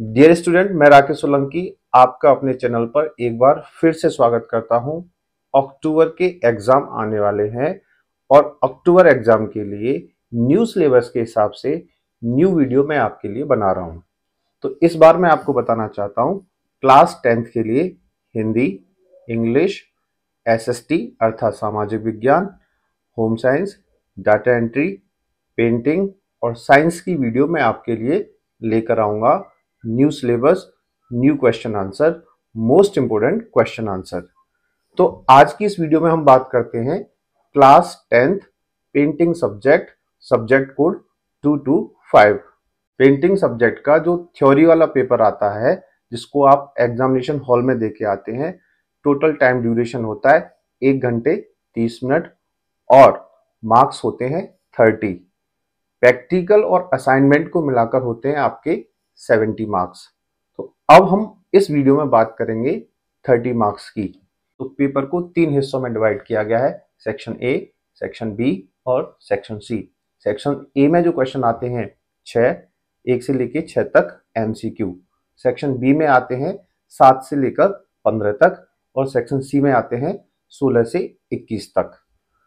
dear student मैं राकेश सोलंकी आपका अपने चैनल पर एक बार फिर से स्वागत करता हूं अक्टूबर के एग्जाम आने वाले हैं और अक्टूबर एग्जाम के लिए न्यू सिलेबस के हिसाब से न्यू वीडियो मैं आपके लिए बना रहा हूं तो इस बार मैं आपको बताना चाहता हूं क्लास टेंथ के लिए हिंदी इंग्लिश एस अर्थात सामाजिक विज्ञान home science data entry painting और साइंस की वीडियो मैं आपके लिए लेकर आऊँगा new syllabus new question answer most important question answer तो आज की इस वीडियो में हम बात करते हैं class tenth painting subject subject code two two five painting subject का जो थ्योरी वाला पेपर आता है जिसको आप एग्जामिनेशन हॉल में देके आते हैं टोटल टाइम ड्यूरेशन होता है एक घंटे तीस मिनट और मार्क्स होते हैं थर्टी प्रैक्टिकल और असाइनमेंट को मिलाकर होते हैं आपके सेवेंटी मार्क्स तो अब हम इस वीडियो में बात करेंगे थर्टी मार्क्स की तो पेपर को तीन हिस्सों में डिवाइड किया गया है सेक्शन ए सेक्शन बी और सेक्शन सी सेक्शन ए में जो क्वेश्चन आते हैं छ एक से लेकर छः तक क्यू सेक्शन बी में आते हैं सात से लेकर पंद्रह तक और सेक्शन सी में आते हैं सोलह से इक्कीस तक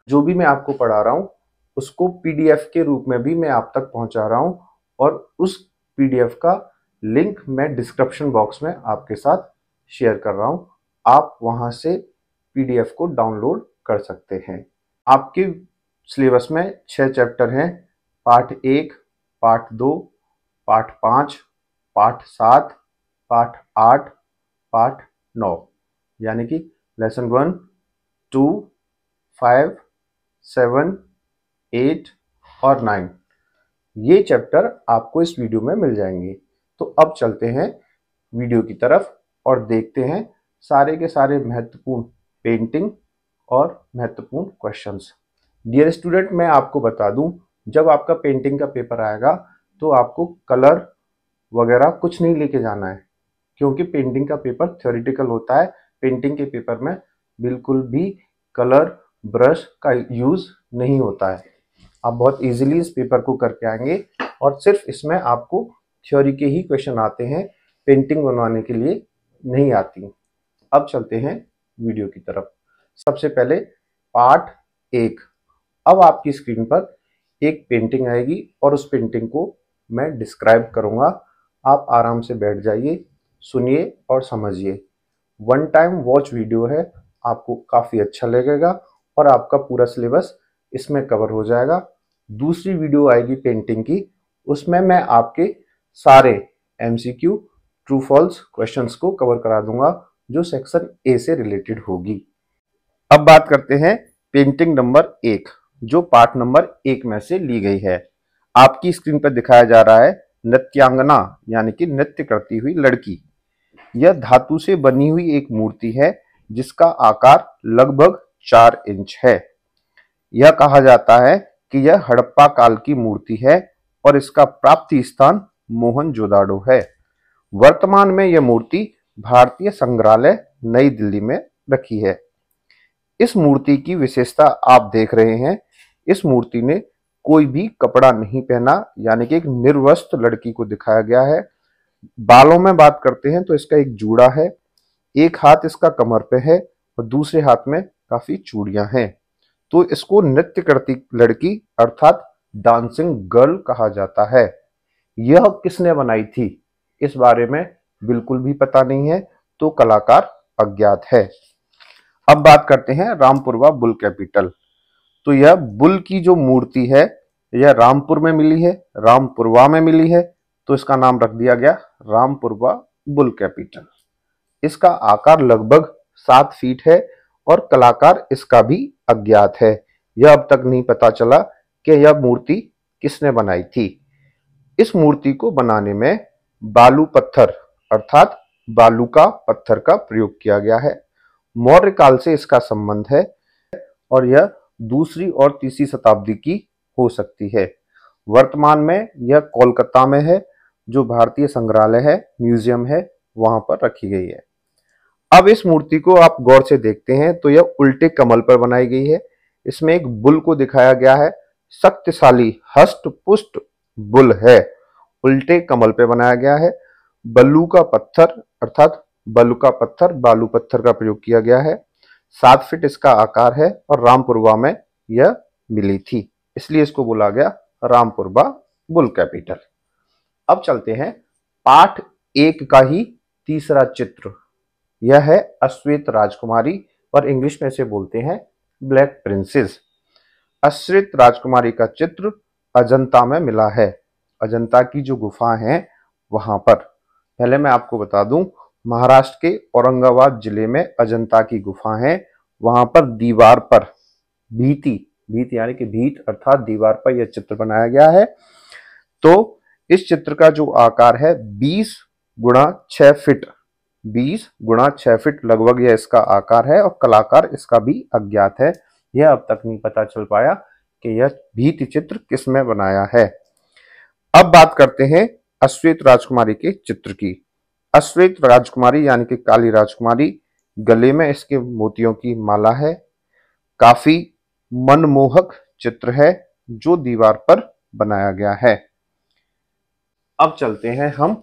जो भी मैं आपको पढ़ा रहा हूँ उसको पीडीएफ के रूप में भी मैं आप तक पहुँचा रहा हूँ और उस पीडीएफ का लिंक मैं डिस्क्रिप्शन बॉक्स में आपके साथ शेयर कर रहा हूँ आप वहाँ से पीडीएफ को डाउनलोड कर सकते हैं आपके सिलेबस में छः चैप्टर हैं पार्ट एक पार्ट दो पार्ट पाँच पार्ट सात पाठ आठ पाठ नौ यानी कि lesson one two five seven eight और नाइन ये चैप्टर आपको इस वीडियो में मिल जाएंगे तो अब चलते हैं वीडियो की तरफ और देखते हैं सारे के सारे महत्वपूर्ण पेंटिंग और महत्वपूर्ण क्वेश्चंस डियर स्टूडेंट मैं आपको बता दूं जब आपका पेंटिंग का पेपर आएगा तो आपको कलर वगैरह कुछ नहीं लेके जाना है क्योंकि पेंटिंग का पेपर थ्योरिटिकल होता है पेंटिंग के पेपर में बिल्कुल भी कलर ब्रश का यूज़ नहीं होता है आप बहुत इजीली इस पेपर को करके आएंगे और सिर्फ इसमें आपको थ्योरी के ही क्वेश्चन आते हैं पेंटिंग बनवाने के लिए नहीं आती अब चलते हैं वीडियो की तरफ सबसे पहले पार्ट एक अब आपकी स्क्रीन पर एक पेंटिंग आएगी और उस पेंटिंग को मैं डिस्क्राइब करूँगा आप आराम से बैठ जाइए सुनिए और समझिए वन टाइम वॉच वीडियो है आपको काफ़ी अच्छा लगेगा और आपका पूरा सिलेबस इसमें कवर हो जाएगा दूसरी वीडियो आएगी पेंटिंग की उसमें मैं आपके सारे M C Q true false question को कवर करा दूंगा जो सेक्शन ए से रिलेटेड होगी अब बात करते हैं पेंटिंग नंबर एक जो पार्ट नंबर एक में से ली गई है आपकी स्क्रीन पर दिखाया जा रहा है नृत्यांगना यानी कि नृत्य करती हुई लड़की यह धातु से बनी हुई एक मूर्ति है जिसका आकार लगभग चार इंच है यह कहा जाता है कि यह हड़प्पा काल की मूर्ति है और इसका प्राप्ति स्थान जोदाडो है वर्तमान में यह मूर्ति भारतीय संग्रहालय नई दिल्ली में रखी है इस मूर्ति की विशेषता आप देख रहे हैं इस मूर्ति ने कोई भी कपड़ा नहीं पहना यानी कि एक निर्वस्त्र लड़की को दिखाया गया है बालों में बात करते हैं तो इसका एक जूड़ा है एक हाथ इसका कमर पे है और दूसरे हाथ में काफी चूड़ियां हैं तो इसको नृत्य करती लड़की अर्थात डांसिंग गर्ल कहा जाता है यह किसने बनाई थी इस बारे में बिल्कुल भी पता नहीं है तो कलाकार अज्ञात है अब बात करते हैं रामपुरवा बुल कैपिटल तो यह बुल की जो मूर्ति है यह रामपुर में मिली है रामपुरवा में मिली है तो इसका नाम रख दिया गया रामपुरवा बुल कैपिटल इसका आकार लगभग सात फीट है और कलाकार इसका भी अज्ञात है यह अब तक नहीं पता चला कि यह मूर्ति किसने बनाई थी इस मूर्ति को बनाने में बालू पत्थर अर्थात बालू का पत्थर का प्रयोग किया गया है मौर्य काल से इसका संबंध है और यह दूसरी और तीसरी शताब्दी की हो सकती है वर्तमान में यह कोलकाता में है जो भारतीय संग्रहालय है म्यूजियम है वहां पर रखी गई है अब इस मूर्ति को आप गौर से देखते हैं तो यह उल्टे कमल पर बनाई गई है इसमें एक बुल को दिखाया गया है शक्तिशाली हस्त पुष्ट बुल है उल्टे कमल पर बनाया गया है बल्लू का पत्थर अर्थात बलू का पत्थर बालू पत्थर का प्रयोग किया गया है सात फीट इसका आकार है और रामपुरवा में यह मिली थी इसलिए इसको बोला गया रामपुरवा बुल कैपिटल अब चलते हैं पाठ एक का ही तीसरा चित्र यह है अश्वित राजकुमारी और इंग्लिश में से बोलते हैं ब्लैक प्रिंसेस अश्वित राजकुमारी का चित्र अजंता में मिला है अजंता की जो गुफा है वहां पर पहले मैं आपको बता दूं महाराष्ट्र के औरंगाबाद जिले में अजंता की गुफा है वहां पर दीवार पर भीति भीत यानी कि भीत अर्थात दीवार पर यह चित्र बनाया गया है तो इस चित्र का जो आकार है 20 गुणा छ फिट बीस गुणा छः फिट लगभग यह इसका आकार है और कलाकार इसका भी अज्ञात है यह अब तक नहीं पता चल पाया कि यह भीति चित्र किसमें बनाया है अब बात करते हैं अश्वेत राजकुमारी के चित्र की अश्वेत राजकुमारी यानी कि काली राजकुमारी गले में इसके मोतियों की माला है काफी मनमोहक चित्र है जो दीवार पर बनाया गया है अब चलते हैं हम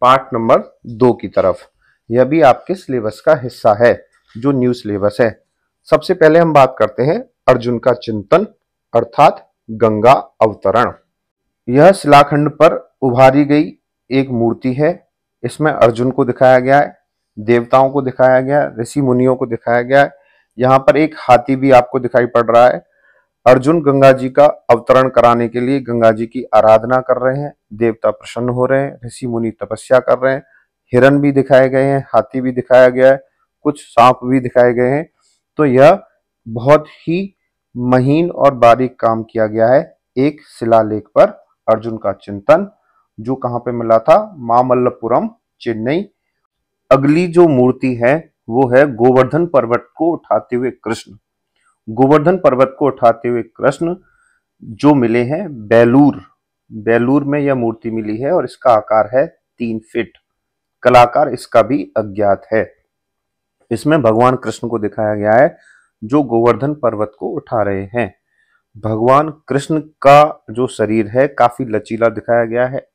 पार्ट नंबर दो की तरफ यह भी आपके सिलेबस का हिस्सा है जो न्यू सिलेबस है सबसे पहले हम बात करते हैं अर्जुन का चिंतन अर्थात गंगा अवतरण यह शिलाखंड पर उभारी गई एक मूर्ति है इसमें अर्जुन को दिखाया गया है देवताओं को दिखाया गया है ऋषि मुनियों को दिखाया गया है यहाँ पर एक हाथी भी आपको दिखाई पड़ रहा है अर्जुन गंगा जी का अवतरण कराने के लिए गंगा जी की आराधना कर रहे हैं देवता प्रसन्न हो रहे हैं ऋषि मुनि तपस्या कर रहे हैं हिरन भी दिखाए गए हैं हाथी भी दिखाया गया है कुछ सांप भी दिखाए गए हैं तो यह बहुत ही महीन और बारीक काम किया गया है एक शिलालेख पर अर्जुन का चिंतन जो कहाँ पे मिला था मामल्लपुरम चेन्नई अगली जो मूर्ति है वो है गोवर्धन पर्वत को उठाते हुए कृष्ण गोवर्धन पर्वत को उठाते हुए कृष्ण जो मिले हैं बेलूर बेलूर में यह मूर्ति मिली है और इसका आकार है तीन फिट कलाकार इसका भी अज्ञात है इसमें भगवान कृष्ण को दिखाया गया है जो गोवर्धन पर्वत को उठा रहे हैं भगवान कृष्ण का जो शरीर है काफी लचीला दिखाया गया है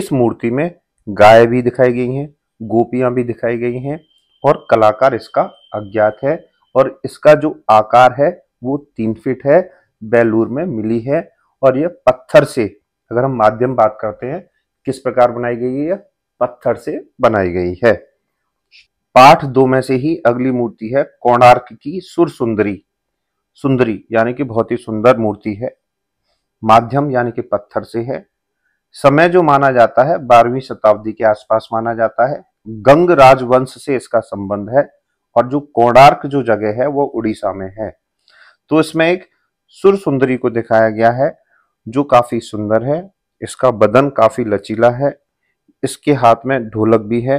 इस मूर्ति में गाय भी दिखाई गई हैं गोपियां भी दिखाई गई हैं और कलाकार इसका अज्ञात है और इसका जो आकार है वो तीन फीट है बेलूर में मिली है और यह पत्थर से अगर हम माध्यम बात करते हैं किस प्रकार बनाई गई है पत्थर से बनाई गई है पाठ दो में से ही अगली मूर्ति है कोणार्क की सुर सुंदरी सुंदरी यानी कि बहुत ही सुंदर मूर्ति है माध्यम यानी कि पत्थर से है समय जो माना जाता है बारहवीं शताब्दी के आसपास माना जाता है गंग राजवंश से इसका संबंध है और जो कोणार्क जो जगह है वो उड़ीसा में है तो इसमें एक सुर सुंदरी को दिखाया गया है जो काफी सुंदर है इसका बदन काफी लचीला है इसके हाथ में ढोलक भी है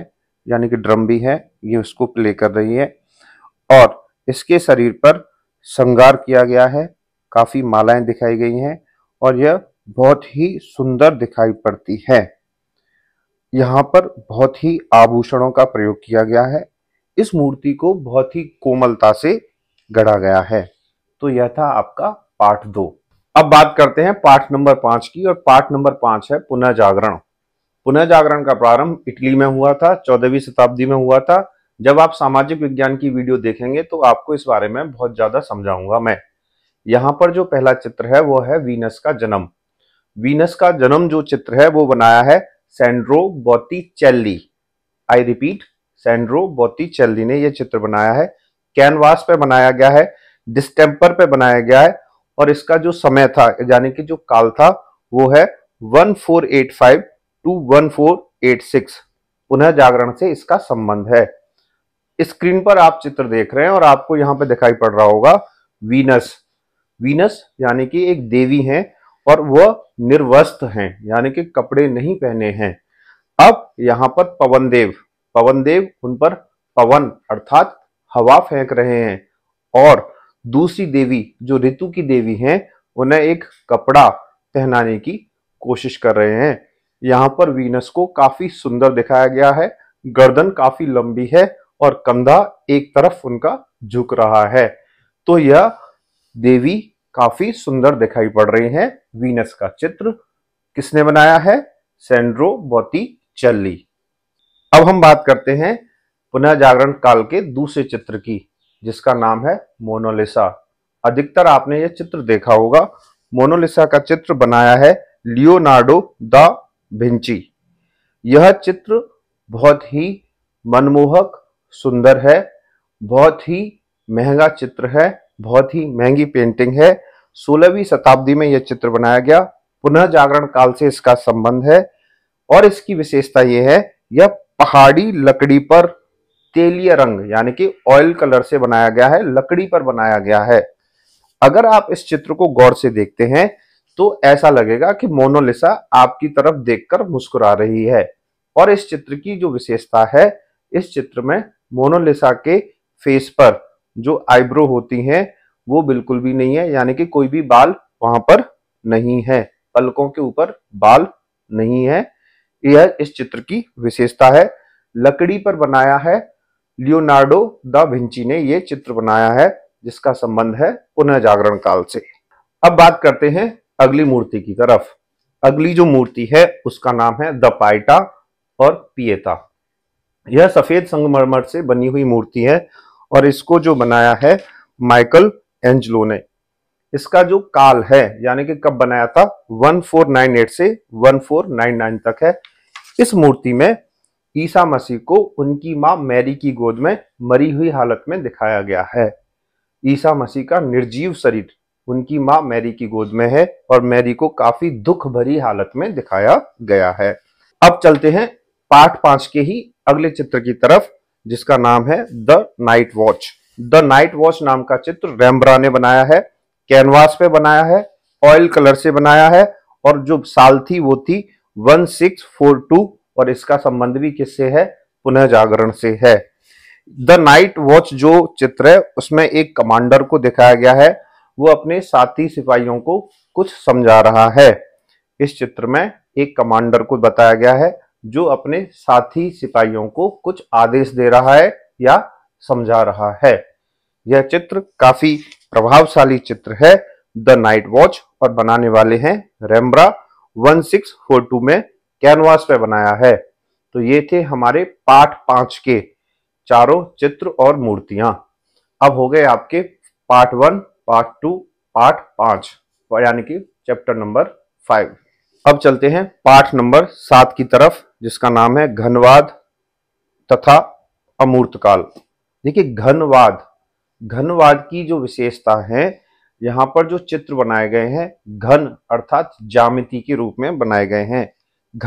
यानी कि ड्रम भी है ये उसको प्ले कर रही है और इसके शरीर पर श्रृंगार किया गया है काफी मालाएं दिखाई गई हैं और यह बहुत ही सुंदर दिखाई पड़ती है यहाँ पर बहुत ही आभूषणों का प्रयोग किया गया है इस मूर्ति को बहुत ही कोमलता से गढ़ा गया है तो यह था आपका पाठ दो अब बात करते हैं पाठ नंबर पांच की और पाठ नंबर पांच है पुनः जागरण पुनः जागरण का प्रारंभ इटली में हुआ था चौदहवीं शताब्दी में हुआ था जब आप सामाजिक विज्ञान की वीडियो देखेंगे तो आपको इस बारे में बहुत ज्यादा समझाऊंगा मैं यहाँ पर जो पहला चित्र है वो है वीनस का जन्म वीनस का जन्म जो चित्र है वो बनाया है सेंड्रो बोतीचेल्ली आई रिपीट सेंड्रो बोतीचेल्ली ने यह चित्र बनाया है कैनवास पे बनाया गया है डिस्टेम्पर पे बनाया गया है और इसका जो समय था यानी कि जो काल था वो है 1485 two one four eight six पुनः जागरण से इसका संबंध है स्क्रीन पर आप चित्र देख रहे हैं और आपको यहाँ पे दिखाई पड़ रहा होगा वीनस वीनस यानी कि एक देवी हैं और वह निर्वस्त हैं यानी कि कपड़े नहीं पहने हैं अब यहाँ पर पवन देव पवन देव उन पर पवन अर्थात हवा फेंक रहे हैं और दूसरी देवी जो ऋतु की देवी हैं उन्हें एक कपड़ा पहनाने की कोशिश कर रहे हैं यहाँ पर वीनस को काफी सुंदर दिखाया गया है गर्दन काफी लंबी है और कंधा एक तरफ उनका झुक रहा है तो यह देवी काफी सुंदर दिखाई पड़ रही हैं वीनस का चित्र किसने बनाया है सेंड्रो बोती चल्ली अब हम बात करते हैं पुनः जागरण काल के दूसरे चित्र की जिसका नाम है मोनोलिसा अधिकतर आपने यह चित्र देखा होगा मोनोलिसा का चित्र बनाया है लियोनार्डो द भिंची यह चित्र बहुत ही मनमोहक सुंदर है बहुत ही महंगा चित्र है बहुत ही महंगी पेंटिंग है सोलहवीं शताब्दी में यह चित्र बनाया गया पुनः जागरण काल से इसका संबंध है और इसकी विशेषता यह है यह पहाड़ी लकड़ी पर तेलीय रंग यानी कि ऑयल कलर से बनाया गया है लकड़ी पर बनाया गया है अगर आप इस चित्र को गौर से देखते हैं तो ऐसा लगेगा कि मोनोलिसा आपकी तरफ देखकर मुस्कुरा रही है और इस चित्र की जो विशेषता है इस चित्र में मोनोलिसा के फेस पर जो आईब्रो होती हैं वो बिल्कुल भी नहीं है यानी कि कोई भी बाल वहां पर नहीं है पलकों के ऊपर बाल नहीं है यह इस चित्र की विशेषता है लकड़ी पर बनाया है लियोनार्डो द विंची ने यह चित्र बनाया है जिसका संबंध है पुनः जागरण काल से अब बात करते हैं अगली मूर्ति की तरफ अगली जो मूर्ति है उसका नाम है द पाइटा और पिएता यह सफेद संगमरमर से बनी हुई मूर्ति है और इसको जो बनाया है माइकल एंजलो ने इसका जो काल है यानी कि कब बनाया था 1498 से 1499 तक है इस मूर्ति में ईसा मसीह को उनकी माँ मैरी की गोद में मरी हुई हालत में दिखाया गया है ईसा मसीह का निर्जीव शरीर उनकी माँ मैरी की गोद में है और मैरी को काफी दुख भरी हालत में दिखाया गया है अब चलते हैं पार्ट पांच के ही अगले चित्र की तरफ जिसका नाम है the night watch the night watch नाम का चित्र रेम्ब्रा ने बनाया है कैनवास पे बनाया है ऑयल कलर से बनाया है और जो साल थी वो थी 1642 और इसका संबंध भी किससे है पुनः जागरण से है द नाइट वॉच जो चित्र है उसमें एक कमांडर को दिखाया गया है वो अपने साथी सिपाहियों को कुछ समझा रहा है इस चित्र में एक कमांडर को बताया गया है जो अपने साथी सिपाहियों को कुछ आदेश दे रहा है या समझा रहा है यह चित्र काफी प्रभावशाली चित्र है द नाइट वॉच और बनाने वाले हैं रेमब्रा 1642 में कैनवास पे बनाया है तो ये थे हमारे पाठ पांच के चारों चित्र और मूर्तियां अब हो गए आपके part one part two part पांच यानी कि चैप्टर नंबर फाइव अब चलते हैं पाठ नंबर सात की तरफ जिसका नाम है घनवाद तथा अमूर्तकाल देखिए घनवाद घनवाद की जो विशेषता है यहां पर जो चित्र बनाए गए हैं घन अर्थात जामिति के रूप में बनाए गए हैं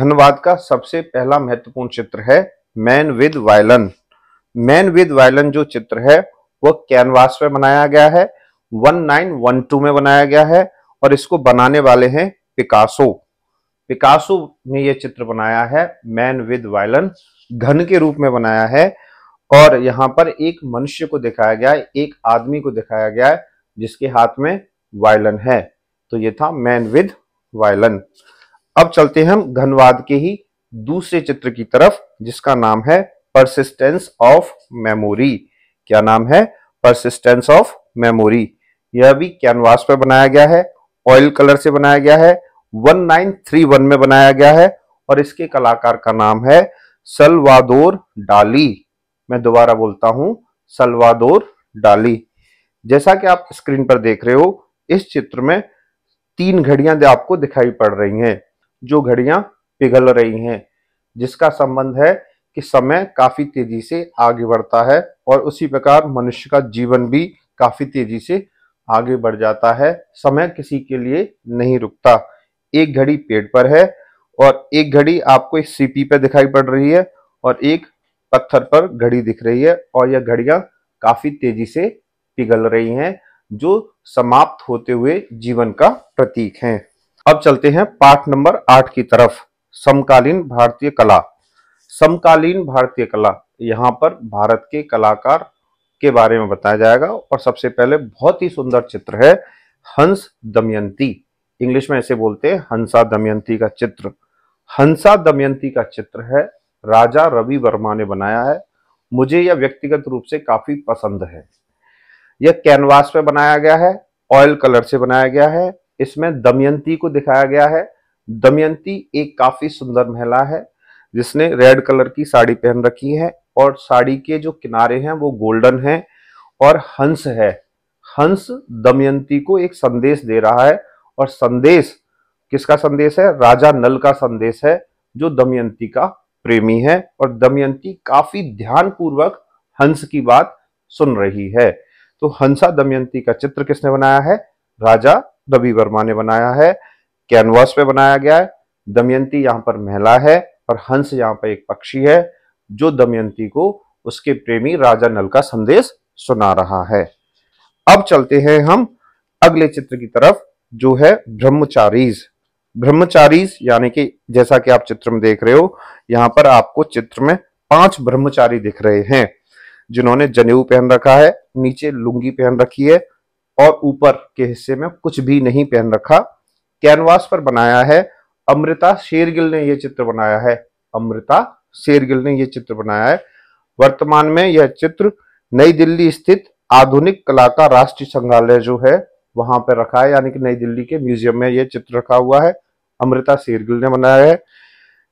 घनवाद का सबसे पहला महत्वपूर्ण चित्र है man with violin man with violin जो चित्र है वह कैनवास पर बनाया गया है 1912 में बनाया गया है और इसको बनाने वाले हैं पिकासो पिकासो ने यह चित्र बनाया है मैन विद वायलन घन के रूप में बनाया है और यहां पर एक मनुष्य को दिखाया गया है एक आदमी को दिखाया गया है जिसके हाथ में वायलन है तो ये था मैन विद वायलन अब चलते हैं हम घनवाद के ही दूसरे चित्र की तरफ जिसका नाम है परसिस्टेंस ऑफ मेमोरी क्या नाम है परसिस्टेंस ऑफ मेमोरी यह भी कैनवास पर बनाया गया है ऑयल कलर से बनाया गया है 1931 में बनाया गया है और इसके कलाकार का नाम है सलवादोर डाली मैं दोबारा बोलता हूं सलवादोर डाली जैसा कि आप स्क्रीन पर देख रहे हो इस चित्र में तीन घड़ियां आपको दिखाई पड़ रही हैं जो घड़ियां पिघल रही हैं जिसका संबंध है कि समय काफी तेजी से आगे बढ़ता है और उसी प्रकार मनुष्य का जीवन भी काफी तेजी से आगे बढ़ जाता है समय किसी के लिए नहीं रुकता एक घड़ी पेड़ पर है और एक घड़ी आपको इस सीपी पे दिखाई पड़ रही है और एक पत्थर पर घड़ी दिख रही है और यह घड़ियां काफी तेजी से पिघल रही हैं जो समाप्त होते हुए जीवन का प्रतीक हैं अब चलते हैं पाठ नंबर आठ की तरफ समकालीन भारतीय कला समकालीन भारतीय कला यहाँ पर भारत के कलाकार के बारे में बताया जाएगा और सबसे पहले बहुत ही सुंदर चित्र है हंस दमयंती इंग्लिश में ऐसे बोलते हैं हंसा दमयंती का चित्र हंसा दमयंती का चित्र है राजा रवि वर्मा ने बनाया है मुझे यह व्यक्तिगत रूप से काफी पसंद है यह कैनवास पे बनाया गया है ऑयल कलर से बनाया गया है इसमें दमयंती को दिखाया गया है दमयंती एक काफी सुंदर महिला है जिसने रेड कलर की साड़ी पहन रखी है और साड़ी के जो किनारे हैं वो गोल्डन है और हंस है हंस दमयंती को एक संदेश दे रहा है और संदेश किसका संदेश है राजा नल का संदेश है जो दमयंती का प्रेमी है और दमयंती काफी ध्यान पूर्वक हंस की बात सुन रही है तो हंसा दमयंती का चित्र किसने बनाया है राजा रवि वर्मा ने बनाया है कैनवास पे बनाया गया है दमयंती यहाँ पर महिला है पर हंस यहाँ पर एक पक्षी है जो दमयंती को उसके प्रेमी राजा नल का संदेश सुना रहा है अब चलते हैं हम अगले चित्र की तरफ जो है ब्रह्मचारीज ब्रह्मचारीज यानी कि जैसा कि आप चित्र में देख रहे हो यहाँ पर आपको चित्र में पांच ब्रह्मचारी दिख रहे हैं जिन्होंने जनेऊ पहन रखा है नीचे लुंगी पहन रखी है और ऊपर के हिस्से में कुछ भी नहीं पहन रखा कैनवास पर बनाया है अमृता शेरगिल ने यह चित्र बनाया है अमृता शेरगिल ने यह चित्र बनाया है वर्तमान में यह चित्र नई दिल्ली स्थित आधुनिक कला का राष्ट्रीय संग्रहालय जो है वहां पर रखा है यानी कि नई दिल्ली के म्यूजियम में यह चित्र रखा हुआ है अमृता शेरगिल ने बनाया है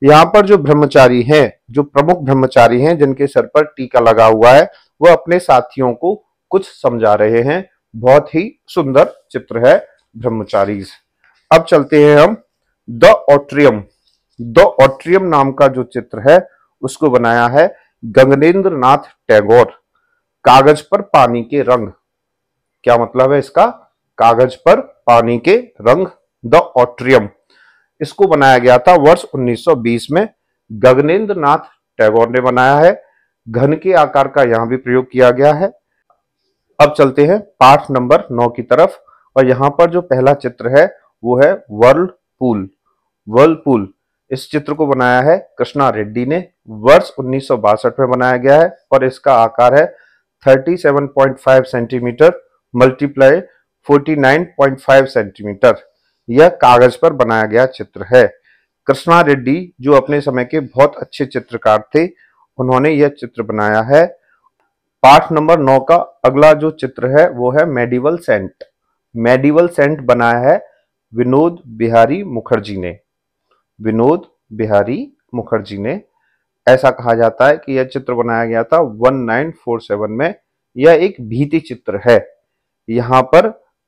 यहाँ पर जो ब्रह्मचारी हैं जो प्रमुख ब्रह्मचारी हैं जिनके सर पर टीका लगा हुआ है वह अपने साथियों को कुछ समझा रहे हैं बहुत ही सुंदर चित्र है ब्रह्मचारी अब चलते हैं हम द ऑट्रियम द ऑट्रियम नाम का जो चित्र है उसको बनाया है गंगनेन्द्र नाथ टैगोर कागज पर पानी के रंग क्या मतलब है इसका कागज पर पानी के रंग द ऑट्रियम इसको बनाया गया था वर्ष 1920 में गगनेन्द्र नाथ टैगोर ने बनाया है घन के आकार का यहां भी प्रयोग किया गया है अब चलते हैं पाठ नंबर नौ की तरफ और यहां पर जो पहला चित्र है वो है वर्ल्ड पूल वर्लपूल इस चित्र को बनाया है कृष्णा रेड्डी ने वर्ष उन्नीस में बनाया गया है और इसका आकार है 37.5 सेंटीमीटर मल्टीप्लाई 49.5 सेंटीमीटर यह कागज पर बनाया गया चित्र है कृष्णा रेड्डी जो अपने समय के बहुत अच्छे चित्रकार थे उन्होंने यह चित्र बनाया है पाठ नंबर नौ का अगला जो चित्र है वो है मेडिवल सेंट मेडिवल सेंट बनाया है विनोद बिहारी मुखर्जी ने विनोद बिहारी मुखर्जी ने ऐसा कहा जाता है कि यह चित्र बनाया गया था 1947 में यह एक भीति चित्र है यहाँ पर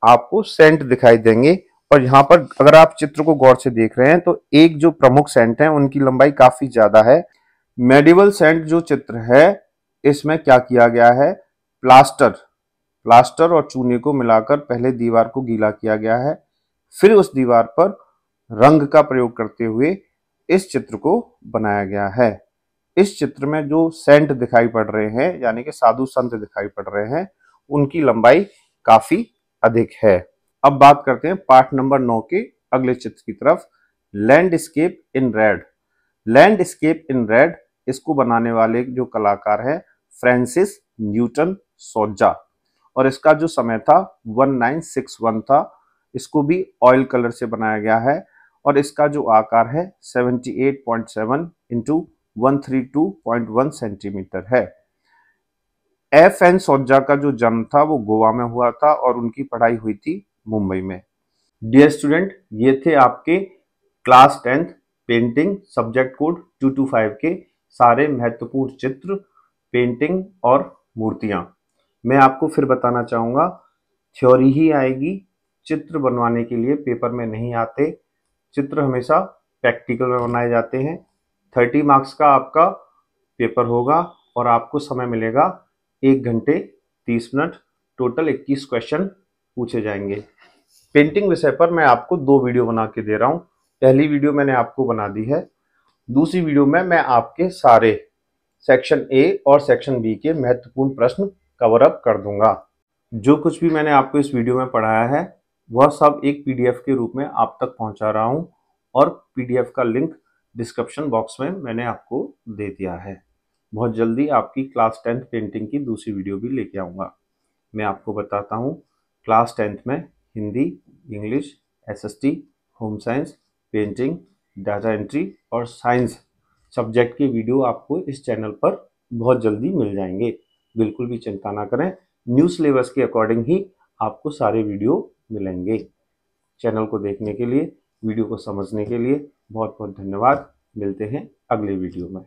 आपको सेंट दिखाई देंगे और यहां पर अगर आप चित्र को गौर से देख रहे हैं तो एक जो प्रमुख सेंट है उनकी लंबाई काफी ज्यादा है मेडिवल सेंट जो चित्र है इसमें क्या किया गया है प्लास्टर प्लास्टर और चूने को मिलाकर पहले दीवार को गीला किया गया है फिर उस दीवार पर रंग का प्रयोग करते हुए इस चित्र को बनाया गया है इस चित्र में जो सेंट दिखाई पड़ रहे हैं यानी कि साधु संत दिखाई पड़ रहे हैं उनकी लंबाई काफी अधिक है अब बात करते हैं पाठ नंबर नौ के अगले चित्र की तरफ landscape in red landscape in red इसको बनाने वाले जो कलाकार है फ्रांसिस न्यूटन सोजा और इसका जो समय था 1961 था इसको भी ऑयल कलर से बनाया गया है और इसका जो आकार है 78.7 point seven into one centimetre है एफ एन सोजा का जो जन्म था वो गोवा में हुआ था और उनकी पढ़ाई हुई थी मुंबई में डियर स्टूडेंट ये थे आपके class tenth painting subject code 225 के सारे महत्वपूर्ण चित्र पेंटिंग और मूर्तियां मैं आपको फिर बताना चाहूंगा थ्योरी ही आएगी चित्र बनवाने के लिए पेपर में नहीं आते चित्र हमेशा प्रैक्टिकल में बनाए जाते हैं थर्टी मार्क्स का आपका पेपर होगा और आपको समय मिलेगा एक घंटे तीस मिनट टोटल इक्कीस क्वेश्चन पूछे जाएंगे पेंटिंग विषय पर मैं आपको दो वीडियो बना के दे रहा हूँ पहली वीडियो मैंने आपको बना दी है दूसरी वीडियो में मैं आपके सारे सेक्शन ए और सेक्शन बी के महत्वपूर्ण प्रश्न कवर अप कर दूंगा जो कुछ भी मैंने आपको इस वीडियो में पढ़ाया है वह सब एक पीडीएफ के रूप में आप तक पहुंचा रहा हूं और पीडीएफ का लिंक डिस्क्रिप्शन बॉक्स में मैंने आपको दे दिया है बहुत जल्दी आपकी क्लास टेंथ पेंटिंग की दूसरी वीडियो भी लेके आऊँगा मैं आपको बताता हूँ क्लास टेंथ में Hindi English T home science painting data entry और साइंस सब्जेक्ट के वीडियो आपको इस चैनल पर बहुत जल्दी मिल जाएंगे बिल्कुल भी चिंता ना करें न्यू सिलेबस के अकॉर्डिंग ही आपको सारे वीडियो मिलेंगे चैनल को देखने के लिए वीडियो को समझने के लिए बहुत बहुत धन्यवाद मिलते हैं अगले वीडियो में